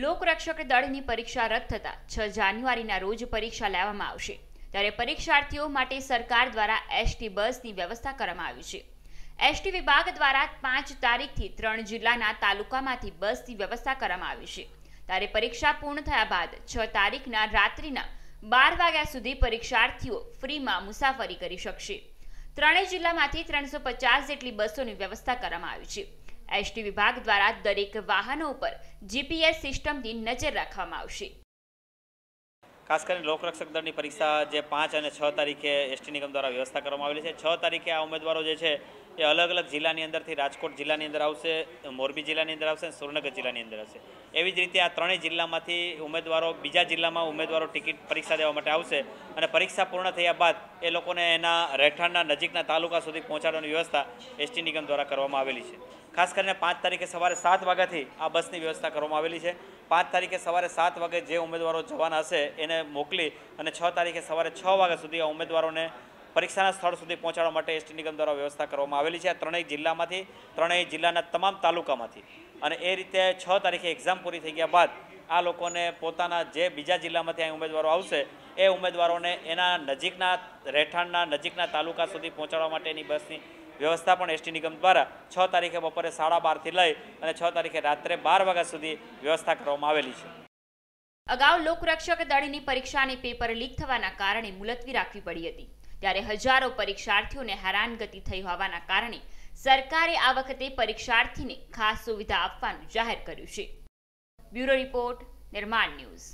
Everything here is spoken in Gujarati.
લોકરક્ષક દળની પરીક્ષા રદ થતા છ જાન્યુઆરીના રોજ પરીક્ષા લેવામાં આવશે ત્યારે પરીક્ષાર્થીઓ માટે સરકાર દ્વારા એસટી બસની વ્યવસ્થા કરવામાં આવી છે એસટી વિભાગ દ્વારા પાંચ તારીખથી ત્રણ જિલ્લાના તાલુકામાંથી બસની વ્યવસ્થા કરવામાં આવી છે ત્યારે પરીક્ષા પૂર્ણ થયા બાદ છ તારીખના રાત્રિના બાર વાગ્યા સુધી પરીક્ષાર્થીઓ ફ્રીમાં મુસાફરી કરી શકશે ત્રણેય જિલ્લામાંથી ત્રણસો પચાસ જેટલી બસોની વ્યવસ્થા કરવામાં આવી છે એસટી વિભાગ દ્વારા દરેક વાહનો ઉપર જીપીએસ સિસ્ટમની નજર રાખવામાં આવશે ખાસ કરીને લોકરક્ષક દળની પરીક્ષા જે પાંચ અને છ તારીખે એસટી નિગમ દ્વારા વ્યવસ્થા કરવામાં આવેલી છે છ તારીખે આ ઉમેદવારો જે છે એ અલગ અલગ જિલ્લાની અંદરથી રાજકોટ જિલ્લાની અંદર આવશે મોરબી જિલ્લાની અંદર આવશે અને જિલ્લાની અંદર આવશે એવી જ રીતે આ ત્રણેય જિલ્લામાંથી ઉમેદવારો બીજા જિલ્લામાં ઉમેદવારો ટિકિટ પરીક્ષા દેવા માટે આવશે અને પરીક્ષા પૂર્ણ થયા બાદ એ લોકોને એના રહેઠાણના નજીકના તાલુકા સુધી પહોંચાડવાની વ્યવસ્થા એસટી નિગમ દ્વારા કરવામાં આવેલી છે ખાસ કરીને પાંચ તારીખે સવારે સાત વાગ્યાથી આ બસની વ્યવસ્થા કરવામાં આવેલી છે પાંચ તારીખે સવારે સાત વાગે જે ઉમેદવારો જવાના હશે એને મોકલી અને છ તારીખે સવારે છ વાગ્યા સુધી આ ઉમેદવારોને પરીક્ષાના સ્થળ સુધી પહોંચાડવા માટે એસટી નિગમ દ્વારા વ્યવસ્થા કરવામાં આવેલી છે આ ત્રણેય જિલ્લામાંથી ત્રણેય જિલ્લાના તમામ તાલુકામાંથી અને એ રીતે છ તારીખે એક્ઝામ પૂરી થઈ ગયા બાદ આ લોકોને પોતાના જે બીજા જિલ્લામાંથી અહીં ઉમેદવારો આવશે એ ઉમેદવારોને એના નજીકના રહેઠાણના નજીકના તાલુકા સુધી પહોંચાડવા માટેની બસની વ્યવસ્થા પણ એસટી નિગમ દ્વારા છ તારીખે બપોરે સાડા બારથી લઈ અને છ તારીખે રાત્રે બાર વાગ્યા સુધી વ્યવસ્થા કરવામાં આવેલી છે અગાઉ લોકરક્ષક દળની પરીક્ષાની પેપર લીક થવાના કારણે મુલતવી રાખવી પડી હતી ત્યારે હજારો પરીક્ષાર્થીઓને હેરાનગતિ થઈ હોવાના કારણે સરકારે આ વખતે પરીક્ષાર્થીને ખાસ સુવિધા આપવાનું જાહેર કર્યું છે બ્યુરો રિપોર્ટ નિર્માણ ન્યૂઝ